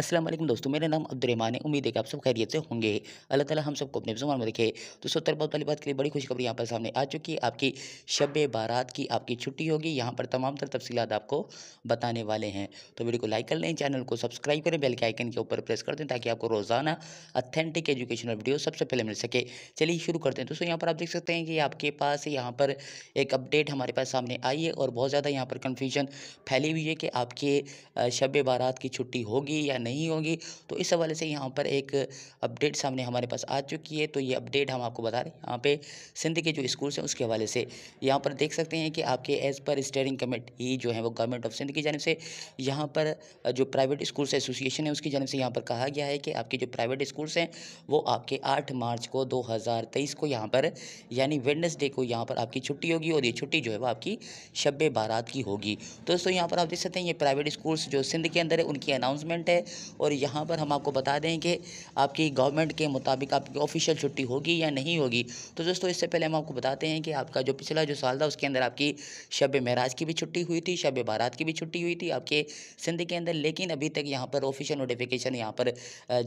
असलम दोस्तों मेरा नाम अब्दुलरमान है उम्मीद है कि आप सब खैरियत से होंगे अल्लाह ताला हम सबको अपने जुम्मन में रखे तो सत्तर बहुत वाली बात के लिए बड़ी खुशखबरी यहाँ पर सामने आ चुकी है आपकी शब बारात की आपकी छुट्टी होगी यहाँ पर तमाम तर तफसीत आपको बताने वाले हैं तो वीडियो को लाइक कर लें चैनल को सब्सक्राइब करें बेल के आइकन के ऊपर प्रेस कर दें ताकि आपको रोज़ाना अथेंटिक एजुकेशनल वीडियो सबसे पहले मिल सके चलिए शुरू करते हैं दोस्तों यहाँ पर आप देख सकते हैं कि आपके पास यहाँ पर एक अपडेट हमारे पास सामने आई है और बहुत ज़्यादा यहाँ पर कन्फ्यूजन फैली हुई है कि आपके शब बारात की छुट्टी होगी या नहीं होंगी तो इस हवाले से यहाँ पर एक अपडेट सामने हमारे पास आ चुकी है तो ये अपडेट हम आपको बता रहे हैं यहाँ पे सिंध के जो स्कूल्स हैं उसके हवाले से यहाँ पर देख सकते हैं कि आपके एज़ पर स्टेयरिंग कमेटी जो है वो गवर्नमेंट ऑफ सिंध की जानब से यहाँ पर जो प्राइवेट स्कूल्स एसोसिएशन है उसकी जानब से यहाँ पर कहा गया है कि आपके जो प्राइवेट स्कूल्स हैं वो आपके आठ मार्च को दो को यहाँ पर यानी वेडनेसडे को यहाँ पर आपकी छुट्टी होगी और ये छुट्टी जो है वो आपकी शब बारात की होगी तो दोस्तों यहाँ पर आप देख सकते हैं ये प्राइवेट स्कूल्स जो सिंध के अंदर है उनकी अनाउंसमेंट है और यहाँ पर हम आपको बता दें कि आपकी गवर्नमेंट के मुताबिक आपकी ऑफिशियल छुट्टी होगी या नहीं होगी तो दोस्तों इससे पहले हम आपको बताते हैं कि आपका जो पिछला जो साल था उसके अंदर आपकी शब महराज की भी छुट्टी हुई थी शब बारात की भी छुट्टी हुई थी आपके सिंध के अंदर लेकिन अभी तक यहाँ पर ऑफिशियल नोटिफिकेशन यहाँ पर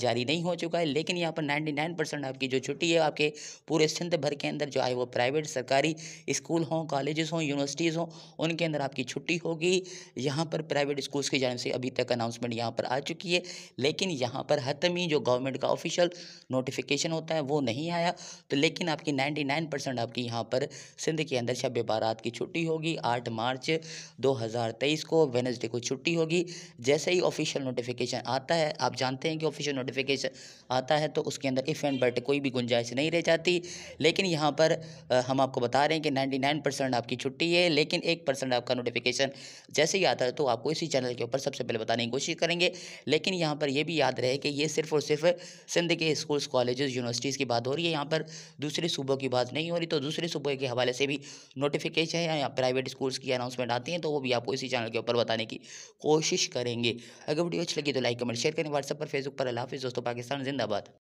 जारी नहीं हो चुका है लेकिन यहाँ पर नाइन्टी नाइन परसेंट आपकी जो छुट्टी है आपके पूरे सिंध भर के अंदर जो आए वो प्राइवेट सरकारी स्कूल हों कॉलेजेस हों यूनिवर्सिटीज़ हों उनके अंदर आपकी छुट्टी होगी यहाँ पर प्राइवेट स्कूल्स की जानब से अभी तक अनाउंसमेंट यहाँ पर आ चुकी है चाहिए लेकिन यहाँ पर हतमी जो गवर्नमेंट का ऑफिशियल नोटिफिकेशन होता है वो नहीं आया तो लेकिन आपकी नाइन्टी नाइन परसेंट आपकी यहाँ पर सिंध के अंदर शब बारात की छुट्टी होगी आठ मार्च दो हज़ार तेईस को वेनजडे को छुट्टी होगी जैसे ही ऑफिशियल नोटिफिकेशन आता है आप जानते हैं कि ऑफिशियल नोटिफिकेशन आता है तो उसके अंदर इफ़ एंड बट कोई भी गुंजाइश नहीं रह जाती लेकिन यहाँ पर हम आपको बता रहे हैं कि नाइन्टी नाइन परसेंट आपकी छुट्टी है लेकिन एक परसेंट आपका नोटिफिकेशन जैसे ही आता है तो आपको इसी चैनल के ऊपर सबसे पहले बताने की कोशिश करेंगे लेकिन लेकिन यहाँ पर यह भी याद रहे कि ये सिर्फ और सिर्फ सिंध के स्कूल्स कॉलेज यूनिवर्सिटीज़ की बात हो रही है यहाँ पर दूसरे सूबों की बात नहीं हो रही तो दूसरे सूबों के हवाले से भी नोटिफिकेशन या प्राइवेट स्कूल्स की अनाउंसमेंट आती हैं तो वो भी आपको इसी चैनल के ऊपर बताने की कोशिश करेंगे अगर वीडियो अच्छी लगी तो लाइक कमेंट शेयर करें व्हाट्सअप पर फेसबुक पर अल्लाह हाफिज़ दोस्तों पाकिस्तान जिंदाबाद